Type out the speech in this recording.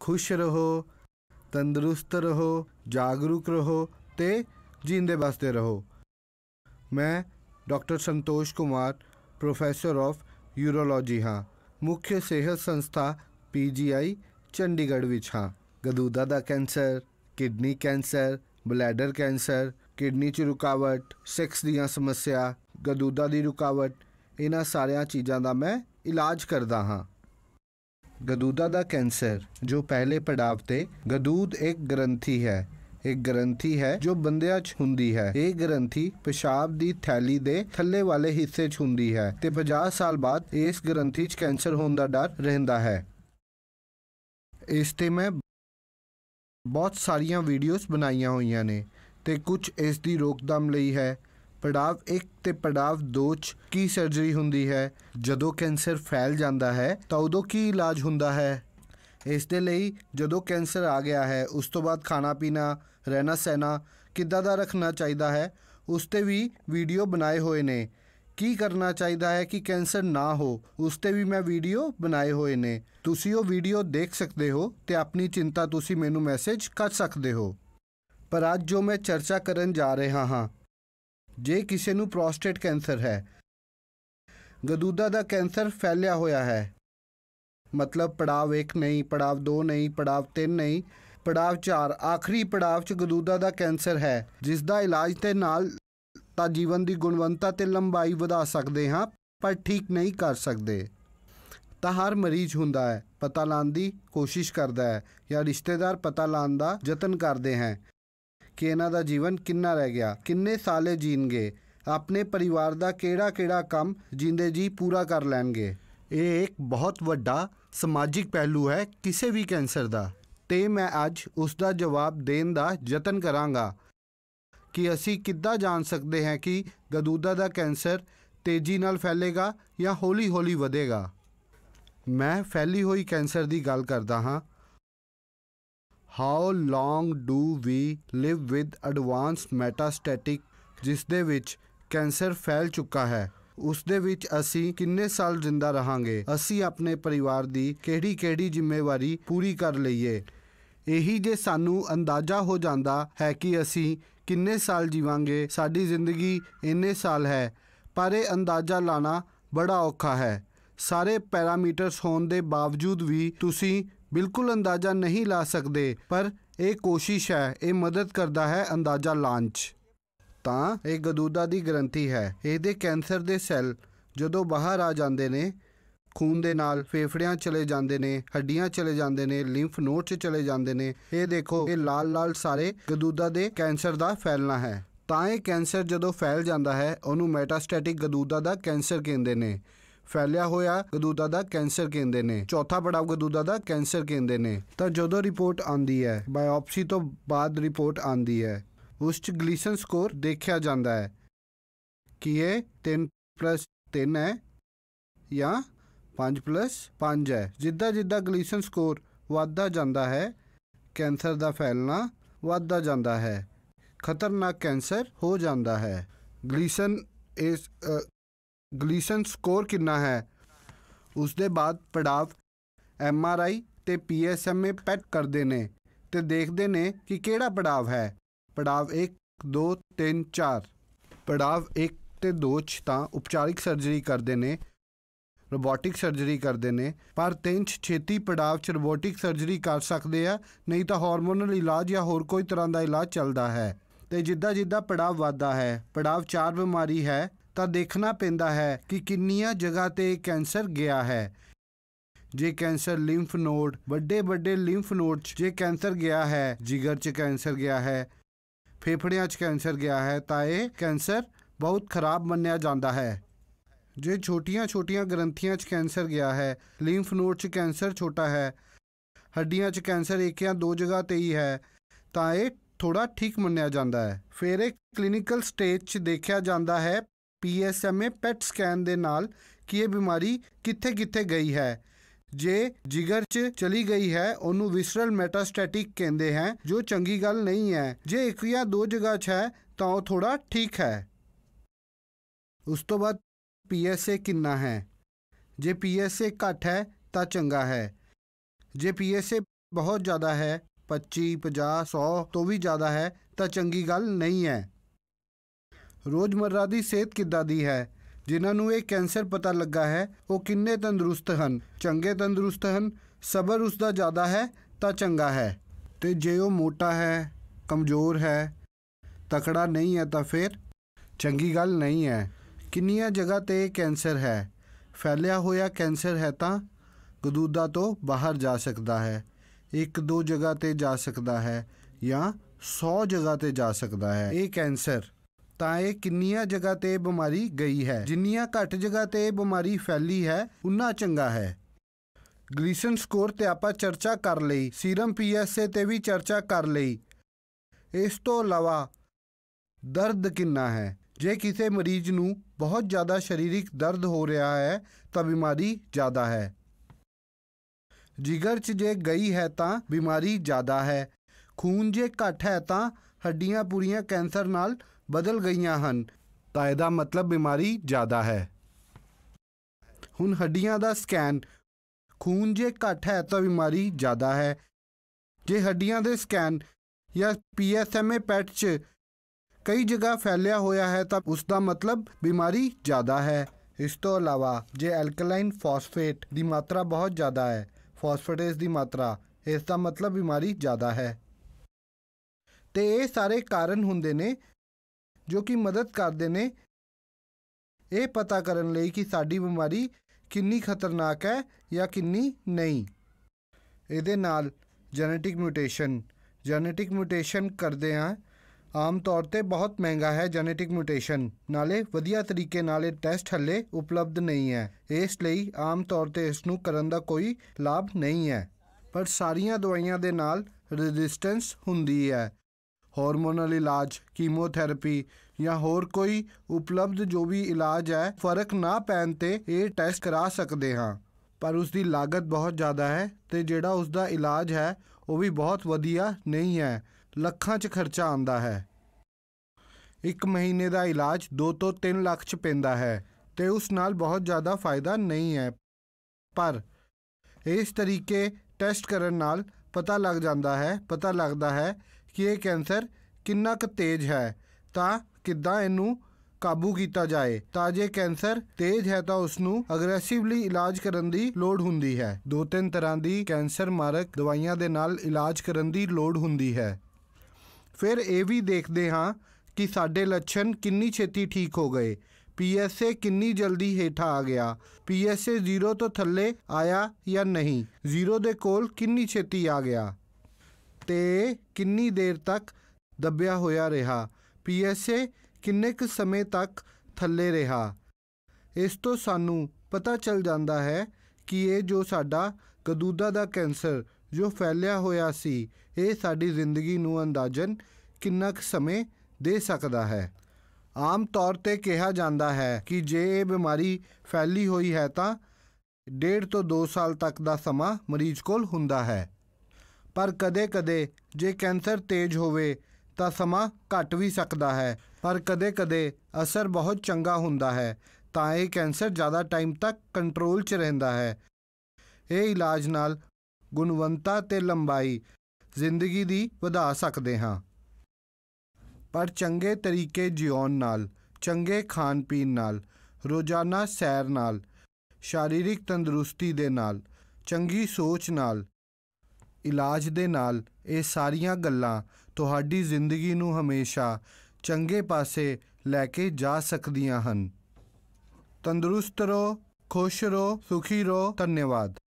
ਖੁਸ਼ ਰਹੋ ਤੰਦਰੁਸਤ ਰਹੋ ਜਾਗਰੂਕ ਰਹੋ ਤੇ ਜਿੰਦੇ ਬਸਦੇ ਰਹੋ ਮੈਂ doctor Santosh Kumar professor of urology ਹਾਂ ਮੁੱਖ ਸਿਹਤ ਸੰਸਥਾ ਪੀਜੀਆਈ ਚੰਡੀਗੜ੍ਹ ਵਿੱਚ ਹਾਂ ਗਦੂਦਾ ਦਾ cancer kidney cancer bladder cancer kidney 'ਚ ਰੁਕਾਵਟ ਸੈਕਸ ਦੀਆਂ ਸਮੱਸਿਆ ਗਦੂਦਾ ਦੀ ਰੁਕਾਵਟ ਇਹਨਾਂ ਸਾਰੀਆਂ ਚੀਜ਼ਾਂ ਦਾ ਮੈਂ ਇਲਾਜ ਕਰਦਾ ਹਾਂ ਗਦੂਦਾ ਦਾ कैंसर जो पहले पड़ाव ਤੇ ਗਦੂਦ ਇੱਕ ਗ੍ਰੰਥੀ ਹੈ ਇੱਕ ਗ੍ਰੰਥੀ ਹੈ ਜੋ ਬੰਦਿਆਂ 'ਚ ਹੁੰਦੀ ਹੈ ਇਹ ਗ੍ਰੰਥੀ ਪਿਸ਼ਾਬ ਦੀ ਥੈਲੀ ਦੇ ਥੱਲੇ ਵਾਲੇ ਹਿੱਸੇ 'ਚ ਹੁੰਦੀ ਹੈ ਤੇ 50 ਸਾਲ ਬਾਅਦ ਇਸ ਗ੍ਰੰਥੀ 'ਚ ਕੈਂਸਰ ਹੋਣ ਦਾ ਡਰ ਰਹਿੰਦਾ ਹੈ ਇਸ ਤੇ ਮੈਂ ਬਹੁਤ ਸਾਰੀਆਂ ਵੀਡੀਓਜ਼ ਬਣਾਈਆਂ ਹੋਈਆਂ ਨੇ ਤੇ ਕੁਝ ਇਸ ਦੀ ਰੋਕਥਾਮ ਲਈ ਹੈ ਪੜਾਵ 1 ਤੇ ਪੜਾਵ 2 ਚ ਕੀ ਸਰਜਰੀ ਹੁੰਦੀ ਹੈ ਜਦੋਂ ਕੈਂਸਰ ਫੈਲ ਜਾਂਦਾ ਹੈ ਤਾਂ ਉਦੋਂ ਕੀ ਇਲਾਜ ਹੁੰਦਾ ਹੈ ਇਸ ਦੇ ਲਈ ਜਦੋਂ ਕੈਂਸਰ ਆ ਗਿਆ ਹੈ ਉਸ ਤੋਂ ਬਾਅਦ ਖਾਣਾ ਪੀਣਾ ਰਹਿਣਾ ਸਹਿਣਾ ਕਿੱਦਾਂ ਦਾ ਰੱਖਣਾ ਚਾਹੀਦਾ ਹੈ ਉਸ ਤੇ ਵੀ ਵੀਡੀਓ ਬਣਾਏ ਹੋਏ ਨੇ ਕੀ ਕਰਨਾ ਚਾਹੀਦਾ ਹੈ ਕਿ ਕੈਂਸਰ ਨਾ ਹੋ ਉਸ ਤੇ ਵੀ ਮੈਂ ਵੀਡੀਓ ਬਣਾਏ ਹੋਏ ਨੇ ਤੁਸੀਂ ਉਹ ਵੀਡੀਓ ਦੇਖ ਸਕਦੇ ਹੋ ਤੇ ਆਪਣੀ ਚਿੰਤਾ ਤੁਸੀਂ ਮੈਨੂੰ ਮੈਸੇਜ ਕਰ ਸਕਦੇ ਹੋ ਪਰ ਅੱਜ ਜੋ ਮੈਂ ਚਰਚਾ ਕਰਨ ਜਾ ਰਿਹਾ ਹਾਂ ਜੇ ਕਿਸੇ ਨੂੰ ਪ੍ਰੋਸਟੇਟ ਕੈਂਸਰ ਹੈ ਗਦੂਦਾ ਦਾ ਕੈਂਸਰ ਫੈਲਿਆ ਹੋਇਆ ਹੈ ਮਤਲਬ ਪੜਾਵ 1 ਨਹੀਂ ਪੜਾਵ 2 ਨਹੀਂ ਪੜਾਵ 3 ਨਹੀਂ ਪੜਾਵ 4 ਆਖਰੀ ਪੜਾਵ 'ਚ ਗਦੂਦਾ ਦਾ ਕੈਂਸਰ ਹੈ ਜਿਸ ਦਾ ਇਲਾਜ ਤੇ ਨਾਲ ਤਾਂ ਜੀਵਨ ਦੀ ਗੁਣਵੰਤਾ ਤੇ ਲੰਬਾਈ ਵਧਾ ਸਕਦੇ ਹਾਂ ਪਰ ਠੀਕ ਨਹੀਂ ਕਰ ਸਕਦੇ ਤਾਂ ਹਰ ਮਰੀਜ਼ ਹੁੰਦਾ ਹੈ ਪਤਾ ਲਾਣ ਦੀ ਕੋਸ਼ਿਸ਼ ਕਰਦਾ ਹੈ ਜਾਂ ਰਿਸ਼ਤੇਦਾਰ ਪਤਾ ਲਾਣ ਦਾ ਯਤਨ ਕਰਦੇ ਹਨ ਕਿ ਇਹਨਾਂ ਦਾ ਜੀਵਨ ਕਿੰਨਾ ਰਹਿ ਗਿਆ ਕਿੰਨੇ ਸਾਲੇ ਜੀਣਗੇ ਆਪਣੇ ਪਰਿਵਾਰ ਦਾ ਕਿਹੜਾ-ਕਿਹੜਾ ਕੰਮ ਜਿੰਦੇ ਜੀ ਪੂਰਾ ਕਰ ਲੈਣਗੇ ਇਹ ਇੱਕ ਬਹੁਤ ਵੱਡਾ ਸਮਾਜਿਕ ਪਹਿਲੂ ਹੈ ਕਿਸੇ ਵੀ ਕੈਂਸਰ ਦਾ ਤੇ ਮੈਂ ਅੱਜ ਉਸ ਦਾ ਜਵਾਬ ਦੇਣ ਦਾ ਯਤਨ ਕਰਾਂਗਾ ਕਿ ਅਸੀਂ ਕਿੱਦਾਂ ਜਾਣ ਸਕਦੇ ਹਾਂ ਕਿ ਗਦੂਦਾ ਦਾ ਕੈਂਸਰ ਤੇਜ਼ੀ ਨਾਲ ਫੈਲੇਗਾ ਜਾਂ ਹੌਲੀ-ਹੌਲੀ ਵਧੇਗਾ ਮੈਂ ਫੈਲੀ ਹੋਈ ਕੈਂਸਰ ਦੀ ਗੱਲ ਕਰਦਾ ਹਾਂ how long do we live with advance metastatic ਜਿਸ ਦੇ ਵਿੱਚ ਕੈਂਸਰ ਫੈਲ ਚੁੱਕਾ ਹੈ ਉਸ ਦੇ ਵਿੱਚ ਅਸੀਂ ਕਿੰਨੇ ਸਾਲ ਜ਼ਿੰਦਾ ਰਹਾਂਗੇ ਅਸੀਂ ਆਪਣੇ ਪਰਿਵਾਰ ਦੀ ਕਿਹੜੀ-ਕਿਹੜੀ ਜ਼ਿੰਮੇਵਾਰੀ ਪੂਰੀ ਕਰ ਲਈਏ ਇਹੀ ਜੇ ਸਾਨੂੰ ਅੰਦਾਜ਼ਾ ਹੋ ਜਾਂਦਾ ਹੈ ਕਿ ਅਸੀਂ ਕਿੰਨੇ ਸਾਲ ਜੀਵਾਂਗੇ ਸਾਡੀ ਜ਼ਿੰਦਗੀ ਇੰਨੇ ਸਾਲ ਹੈ ਪਰ ਇਹ ਅੰਦਾਜ਼ਾ ਲਾਣਾ ਬੜਾ ਔਖਾ ਹੈ ਸਾਰੇ ਪੈਰਾਮੀਟਰਸ ਹੋਣ ਦੇ ਬਾਵਜੂਦ ਵੀ ਤੁਸੀਂ ਬਿਲਕੁਲ ਅੰਦਾਜ਼ਾ ਨਹੀਂ ਲਾ ਸਕਦੇ ਪਰ ਇਹ ਕੋਸ਼ਿਸ਼ ਹੈ ਇਹ ਮਦਦ ਕਰਦਾ ਹੈ ਅੰਦਾਜ਼ਾ ਲਾਂਚ ਤਾਂ ਇਹ ਗਦੂਦਾ ਦੀ ਗਰੰਟੀ ਹੈ ਇਹਦੇ ਕੈਂਸਰ ਦੇ ਸੈੱਲ ਜਦੋਂ ਬਾਹਰ ਆ ਜਾਂਦੇ ਨੇ ਖੂਨ ਦੇ ਨਾਲ ਫੇਫੜਿਆਂ ਚਲੇ ਜਾਂਦੇ ਨੇ ਹੱਡੀਆਂ ਚਲੇ ਜਾਂਦੇ ਨੇ ਲਿੰਫ ਨੋਡ 'ਚ ਚਲੇ ਜਾਂਦੇ ਨੇ ਇਹ ਦੇਖੋ ਇਹ ਲਾਲ-ਲਾਲ ਸਾਰੇ ਗਦੂਦਾ ਦੇ ਕੈਂਸਰ ਦਾ ਫੈਲਣਾ ਹੈ ਤਾਂ ਇਹ ਕੈਂਸਰ ਜਦੋਂ ਫੈਲ ਜਾਂਦਾ ਹੈ ਉਹਨੂੰ ਮੈਟਾਸਟੈਟਿਕ ਗਦੂਦਾ ਦਾ ਕੈਂਸਰ ਕਹਿੰਦੇ ਨੇ ਫੈਲਿਆ ਹੋਇਆ ਗਦੂਦਾ ਦਾ ਕੈਂਸਰ ਕਹਿੰਦੇ ਨੇ ਚੌਥਾ ਪੜਾਅ ਗਦੂਦਾ ਦਾ ਕੈਂਸਰ ਕਹਿੰਦੇ ਨੇ ਤਾਂ ਜਦੋਂ ਰਿਪੋਰਟ ਆਂਦੀ ਹੈ ਬਾਇਓਪਸੀ ਤੋਂ ਬਾਅਦ ਰਿਪੋਰਟ ਆਂਦੀ ਹੈ ਉਸ ਚ ਗਲੀਸਨ ਸਕੋਰ ਦੇਖਿਆ ਜਾਂਦਾ ਹੈ ਕਿ ਇਹ 3+3 ਹੈ ਜਾਂ 5+5 ਹੈ ਜਿੱਦਾਂ ਜਿੱਦਾਂ ਗਲੀਸਨ ਸਕੋਰ ਵੱਧਦਾ ਜਾਂਦਾ ਹੈ ਕੈਂਸਰ ਦਾ ਫੈਲਣਾ ਵੱਧਦਾ ਜਾਂਦਾ ਹੈ ਖਤਰਨਾਕ ਕੈਂਸਰ ਹੋ ਜਾਂਦਾ ਹੈ ਗਲੀਸਨ ਇਸ ਗਲੀਸਨ ਸਕੋਰ ਕਿੰਨਾ ਹੈ ਉਸ ਦੇ ਬਾਅਦ ਪੜਾਵ ਐਮ ਆਰ ਆਈ ਤੇ P S M A PET ਕਰਦੇ ਨੇ ਤੇ ਦੇਖਦੇ ਨੇ ਕਿ ਕਿਹੜਾ ਪੜਾਵ ਹੈ ਪੜਾਵ 1 2 3 4 ਪੜਾਵ 1 ਤੇ 2 ਚ ਤਾਂ ਉਪਚਾਰਿਕ ਸਰਜਰੀ ਕਰਦੇ ਨੇ ਰੋਬੋਟਿਕ ਸਰਜਰੀ ਕਰਦੇ ਨੇ ਪਰ 3 ਚ ਛੇਤੀ ਪੜਾਵ ਚ ਰੋਬੋਟਿਕ ਸਰਜਰੀ ਕਰ ਸਕਦੇ ਆ ਨਹੀਂ ਤਾਂ ਹਾਰਮੋਨਲ ਇਲਾਜ ਜਾਂ ਹੋਰ ਕੋਈ ਤਰ੍ਹਾਂ ਦਾ ਇਲਾਜ ਚੱਲਦਾ ਹੈ ਤੇ ਜਿੱਦਾਂ ਜਿੱਦਾਂ ਪੜਾਵ ਵਾਦਾ ਹੈ ਪੜਾਵ 4 ਬਿਮਾਰੀ ਹੈ ਤਾਂ ਦੇਖਣਾ ਪੈਂਦਾ ਹੈ ਕਿ ਕਿੰਨੀਆਂ ਜਗ੍ਹਾ ਤੇ ਕੈਂਸਰ ਗਿਆ ਹੈ ਜੇ ਕੈਂਸਰ ਲਿੰਫ ਨੋਡ ਵੱਡੇ ਵੱਡੇ ਲਿੰਫ ਨੋਡ 'ਚ ਜੇ ਕੈਂਸਰ ਗਿਆ ਹੈ ਜਿਗਰ 'ਚ ਕੈਂਸਰ ਗਿਆ ਹੈ ਫੇਫੜਿਆਂ 'ਚ ਕੈਂਸਰ ਗਿਆ ਹੈ ਤਾਂ ਇਹ ਕੈਂਸਰ ਬਹੁਤ ਖਰਾਬ ਮੰਨਿਆ ਜਾਂਦਾ ਹੈ ਜੇ ਛੋਟੀਆਂ-ਛੋਟੀਆਂ ਗ੍ਰੰਥੀਆਂ 'ਚ ਕੈਂਸਰ ਗਿਆ ਹੈ ਲਿੰਫ ਨੋਡ 'ਚ ਕੈਂਸਰ ਛੋਟਾ ਹੈ ਹੱਡੀਆਂ 'ਚ ਕੈਂਸਰ ਇੱਕ ਜਾਂ ਦੋ ਜਗ੍ਹਾ ਤੇ ਹੀ ਹੈ ਤਾਂ ਇਹ ਥੋੜਾ ਠੀਕ ਮੰਨਿਆ ਜਾਂਦਾ ਹੈ ਫਿਰ ਇਹ ਕਲੀਨਿਕਲ ਸਟੇਜ 'ਚ ਦੇਖਿਆ ਜਾਂਦਾ ਹੈ ਪੀਐਸਐਮਏ ਪੈਟ ਸਕੈਨ ਦੇ ਨਾਲ ਕਿ ਇਹ ਬਿਮਾਰੀ ਕਿੱਥੇ-ਕਿੱਥੇ ਗਈ ਹੈ ਜੇ ਜਿਗਰ 'ਚ ਚਲੀ ਗਈ ਹੈ ਉਹਨੂੰ ਵਿਸਰਲ ਮੈਟਾਸਟੈਟਿਕ ਕਹਿੰਦੇ ਹੈ ਜੋ ਚੰਗੀ ਗੱਲ ਨਹੀਂ ਹੈ ਜੇ ਇੱਕ ਜਾਂ ਦੋ ਜਗ੍ਹਾ 'ਚ ਹੈ ਤਾਂ ਉਹ ਥੋੜਾ ਠੀਕ ਹੈ ਉਸ ਤੋਂ ਬਾਅਦ ਪੀਐਸਏ ਕਿੰਨਾ ਹੈ ਜੇ ਪੀਐਸਏ ਘੱਟ ਹੈ ਤਾਂ ਚੰਗਾ ਹੈ ਜੇ ਪੀਐਸਏ ਬਹੁਤ ਜ਼ਿਆਦਾ ਹੈ 25 50 100 ਤੋਂ ਵੀ ਜ਼ਿਆਦਾ ਹੈ ਤਾਂ ਚੰਗੀ ਗੱਲ ਨਹੀਂ ਹੈ ਰੋਜ਼ਮਰਰਾ ਦੀ ਸਿਹਤ ਕਿੱਦਾਂ ਦੀ ਹੈ ਜਿਨ੍ਹਾਂ ਨੂੰ ਇਹ ਕੈਂਸਰ ਪਤਾ ਲੱਗਾ ਹੈ ਉਹ ਕਿੰਨੇ ਤੰਦਰੁਸਤ ਹਨ ਚੰਗੇ ਤੰਦਰੁਸਤ ਹਨ ਸਬਰ ਉਸ ਦਾ ਜ਼ਿਆਦਾ ਹੈ ਤਾਂ ਚੰਗਾ ਹੈ ਤੇ ਜੇ ਉਹ ਮੋਟਾ ਹੈ ਕਮਜ਼ੋਰ ਹੈ ਤਕੜਾ ਨਹੀਂ ਹੈ ਤਾਂ ਫਿਰ ਚੰਗੀ ਗੱਲ ਨਹੀਂ ਹੈ ਕਿੰਨੀਆਂ ਜਗ੍ਹਾ ਤੇ ਕੈਂਸਰ ਹੈ ਫੈਲਿਆ ਹੋਇਆ ਕੈਂਸਰ ਹੈ ਤਾਂ ਗਦੂਦਾ ਤੋਂ ਬਾਹਰ ਜਾ ਸਕਦਾ ਹੈ ਇੱਕ ਦੋ ਜਗ੍ਹਾ ਤੇ ਜਾ ਸਕਦਾ ਹੈ ਜਾਂ 100 ਜਗ੍ਹਾ ਤੇ ਜਾ ਸਕਦਾ ਹੈ ਇਹ ਕੈਂਸਰ ਤਾਂ ਇਹ ਕਿੰਨੀਆਂ ਜਗ੍ਹਾ ਤੇ ਬਿਮਾਰੀ ਗਈ ਹੈ ਜਿੰਨੀਆਂ ਘੱਟ ਜਗ੍ਹਾ ਤੇ ਬਿਮਾਰੀ ਫੈਲੀ ਹੈ ਉਨਾ ਚੰਗਾ ਹੈ ਗਲੀਸਨ ਸਕੋਰ ਤੇ ਆਪਾਂ ਚਰਚਾ ਕਰ ਲਈ ਸੀਰਮ ਪੀਐਸਏ ਤੇ ਵੀ ਚਰਚਾ ਕਰ ਲਈ ਇਸ ਤੋਂ ਇਲਾਵਾ ਦਰਦ ਕਿੰਨਾ ਹੈ ਜੇ ਕਿਸੇ ਮਰੀਜ਼ ਨੂੰ ਬਹੁਤ ਜ਼ਿਆਦਾ ਸਰੀਰਕ ਦਰਦ ਹੋ ਰਿਹਾ ਹੈ ਤਾਂ ਬਿਮਾਰੀ ਜ਼ਿਆਦਾ ਹੈ ਜਿਗਰ 'ਚ ਜੇ ਗਈ ਹੈ ਤਾਂ ਬਿਮਾਰੀ ਜ਼ਿਆਦਾ ਹੈ ਖੂਨ ਜੇ ਘੱਟ ਹੈ ਤਾਂ ਹੱਡੀਆਂ ਪੂਰੀਆਂ ਕੈਂਸਰ ਨਾਲ ਬਦਲ ਗਈਆਂ ਹਨ ਤਾਂ ਇਹਦਾ ਮਤਲਬ ਬਿਮਾਰੀ ਜ਼ਿਆਦਾ ਹੈ ਹੁਣ ਹੱਡੀਆਂ ਦਾ ਸਕੈਨ ਖੂਨ ਜੇ ਘੱਟ ਹੈ ਤਾਂ ਬਿਮਾਰੀ ਜ਼ਿਆਦਾ ਹੈ ਜੇ ਹੱਡੀਆਂ ਦੇ ਸਕੈਨ ਜਾਂ ਪੀਐਸਐਮਏ ਪੈਟ 'ਚ ਕਈ ਜਗ੍ਹਾ ਫੈਲਿਆ ਹੋਇਆ ਹੈ ਤਾਂ ਉਸ ਦਾ ਮਤਲਬ ਬਿਮਾਰੀ ਜ਼ਿਆਦਾ ਹੈ ਇਸ ਤੋਂ ਇਲਾਵਾ ਜੇ ਐਲਕਲਾਈਨ ਫਾਸਫੇਟ ਦੀ ਮਾਤਰਾ ਬਹੁਤ ਜ਼ਿਆਦਾ ਹੈ ਫਾਸਫੇਟੇਸ ਦੀ ਮਾਤਰਾ ਇਸ ਦਾ ਮਤਲਬ ਬਿਮਾਰੀ ਜ਼ਿਆਦਾ ਹੈ ਤੇ ਇਹ ਸਾਰੇ ਕਾਰਨ ਹੁੰਦੇ ਨੇ ਜੋ ਕਿ ਮਦਦ ਕਰਦੇ ਨੇ ਇਹ ਪਤਾ ਕਰਨ ਲਈ ਕਿ ਸਾਡੀ ਬਿਮਾਰੀ ਕਿੰਨੀ ਖਤਰਨਾਕ ਹੈ ਜਾਂ ਕਿੰਨੀ ਨਹੀਂ ਇਹਦੇ ਨਾਲ ਜੈਨੇਟਿਕ ਮਿਊਟੇਸ਼ਨ ਜੈਨੇਟਿਕ ਮਿਊਟੇਸ਼ਨ ਕਰਦੇ ਆ ਆਮ ਤੌਰ ਤੇ ਬਹੁਤ ਮਹਿੰਗਾ ਹੈ ਜੈਨੇਟਿਕ ਮਿਊਟੇਸ਼ਨ ਨਾਲੇ ਵਧੀਆ ਤਰੀਕੇ ਨਾਲ ਇਹ ਟੈਸਟ ਹੱਲੇ ਉਪਲਬਧ ਨਹੀਂ ਹੈ ਇਸ ਲਈ ਆਮ ਤੌਰ ਤੇ ਇਸ ਨੂੰ ਕਰਨ ਦਾ ਕੋਈ ਲਾਭ ਨਹੀਂ ਹੈ ਪਰ ਸਾਰੀਆਂ ਦਵਾਈਆਂ ਦੇ ਨਾਲ ਰੈਜ਼ਿਸਟੈਂਸ ਹੁੰਦੀ ਹੈ ਹਾਰਮੋਨਲ ਇਲਾਜ ਕੀਮੋਥੈਰੇਪੀ ਜਾਂ ਹੋਰ ਕੋਈ ਉਪਲਬਧ ਜੋ ਵੀ ਇਲਾਜ ਹੈ ਫਰਕ ਨਾ ਪੈਣ ਤੇ ਇਹ ਟੈਸਟ ਕਰਾ ਸਕਦੇ ਹਾਂ ਪਰ ਉਸ ਦੀ ਲਾਗਤ ਬਹੁਤ ਜ਼ਿਆਦਾ ਹੈ ਤੇ ਜਿਹੜਾ ਉਸ ਦਾ ਇਲਾਜ ਹੈ ਉਹ ਵੀ ਬਹੁਤ ਵਧੀਆ ਨਹੀਂ ਹੈ ਲੱਖਾਂ 'ਚ ਖਰਚਾ ਆਉਂਦਾ ਹੈ ਇੱਕ ਮਹੀਨੇ ਦਾ ਇਲਾਜ 2 ਤੋਂ 3 ਲੱਖ 'ਚ ਪੈਂਦਾ ਹੈ ਤੇ ਉਸ ਨਾਲ ਬਹੁਤ ਜ਼ਿਆਦਾ ਫਾਇਦਾ ਨਹੀਂ ਹੈ ਪਰ ਇਸ ਤਰੀਕੇ ਟੈਸਟ ਕਰਨ ਨਾਲ ਪਤਾ ਲੱਗ ਜਾਂਦਾ ਹੈ ਪਤਾ ਲੱਗਦਾ ਹੈ ਕਿ ਇਹ ਕੈਂਸਰ ਕਿੰਨਾ ਕੁ ਤੇਜ਼ ਹੈ ਤਾਂ ਕਿੱਦਾਂ ਇਹਨੂੰ ਕਾਬੂ ਕੀਤਾ ਜਾਏ ਤਾਂ ਜੇ ਕੈਂਸਰ ਤੇਜ਼ ਹੈ ਤਾਂ ਉਸ ਨੂੰ ਅਗਰੈਸਿਵਲੀ ਇਲਾਜ ਕਰਨ ਦੀ ਲੋੜ ਹੁੰਦੀ ਹੈ ਦੋ ਤਿੰਨ ਤਰ੍ਹਾਂ ਦੀ ਕੈਂਸਰ ਮਾਰਕ ਦਵਾਈਆਂ ਦੇ ਨਾਲ ਇਲਾਜ ਕਰਨ ਦੀ ਲੋੜ ਹੁੰਦੀ ਹੈ ਫਿਰ ਇਹ ਵੀ ਦੇਖਦੇ ਹਾਂ ਕਿ ਸਾਡੇ ਲੱਛਣ ਕਿੰਨੀ ਛੇਤੀ ਠੀਕ ਹੋ ਗਏ ਪੀਐਸਏ ਕਿੰਨੀ ਜਲਦੀ ਹੇਠਾਂ ਆ ਗਿਆ ਪੀਐਸਏ 0 ਤੋਂ ਥੱਲੇ ਆਇਆ ਜਾਂ ਨਹੀਂ 0 ਦੇ ਕੋਲ ਕਿੰਨੀ ਛੇਤੀ ਆ ਗਿਆ ਤੇ ਕਿੰਨੀ ਦੇਰ ਤੱਕ ਦੱਬਿਆ ਹੋਇਆ ਰਿਹਾ ਪੀਐਸਏ ਕਿੰਨੇ ਕੁ ਸਮੇਂ ਤੱਕ ਥੱਲੇ ਰਿਹਾ ਇਸ ਤੋਂ ਸਾਨੂੰ ਪਤਾ ਚੱਲ ਜਾਂਦਾ ਹੈ ਕਿ ਇਹ ਜੋ ਸਾਡਾ ਕਦੂਦਾ ਦਾ ਕੈਂਸਰ ਜੋ ਫੈਲਿਆ ਹੋਇਆ ਸੀ ਇਹ ਸਾਡੀ ਜ਼ਿੰਦਗੀ ਨੂੰ ਅੰਦਾਜ਼ਨ ਕਿੰਨਾ ਕੁ ਸਮੇਂ ਦੇ ਸਕਦਾ ਹੈ ਆਮ ਤੌਰ ਤੇ ਕਿਹਾ ਜਾਂਦਾ ਹੈ ਕਿ ਜੇ ਇਹ ਬਿਮਾਰੀ ਫੈਲੀ ਹੋਈ ਹੈ ਤਾਂ 1.5 ਤੋਂ 2 ਸਾਲ ਤੱਕ ਦਾ ਸਮਾਂ ਮਰੀਜ਼ ਕੋਲ ਹੁੰਦਾ ਹੈ ਪਰ ਕਦੇ-ਕਦੇ ਜੇ ਕੈਂਸਰ ਤੇਜ਼ ਹੋਵੇ ਤਾਂ ਸਮਾਂ ਘਟ ਵੀ ਸਕਦਾ ਹੈ ਪਰ ਕਦੇ-ਕਦੇ ਅਸਰ ਬਹੁਤ ਚੰਗਾ ਹੁੰਦਾ ਹੈ ਤਾਂ ਇਹ ਕੈਂਸਰ ਜ਼ਿਆਦਾ ਟਾਈਮ ਤੱਕ ਕੰਟਰੋਲ 'ਚ ਰਹਿੰਦਾ ਹੈ ਇਹ ਇਲਾਜ ਨਾਲ ਗੁਣਵੰਤਾ ਤੇ ਲੰਬਾਈ ਜ਼ਿੰਦਗੀ ਦੀ ਵਧਾ ਸਕਦੇ ਹਾਂ ਪਰ ਚੰਗੇ ਤਰੀਕੇ ਜਿਉਣ ਨਾਲ ਚੰਗੇ ਖਾਣ ਪੀਣ ਨਾਲ ਰੋਜ਼ਾਨਾ ਸੈਰ ਨਾਲ ਸਰੀਰਕ ਤੰਦਰੁਸਤੀ ਦੇ ਨਾਲ ਚੰਗੀ ਸੋਚ ਨਾਲ ਇਲਾਜ ਦੇ ਨਾਲ ਇਹ ਸਾਰੀਆਂ ਗੱਲਾਂ ਤੁਹਾਡੀ ਜ਼ਿੰਦਗੀ ਨੂੰ ਹਮੇਸ਼ਾ ਚੰਗੇ ਪਾਸੇ ਲੈ ਕੇ ਜਾ ਸਕਦੀਆਂ ਹਨ ਤੰਦਰੁਸਤ ਰਹੋ ਖੁਸ਼ ਰਹੋ ਸੁਖੀ ਰਹੋ ਧੰਨਵਾਦ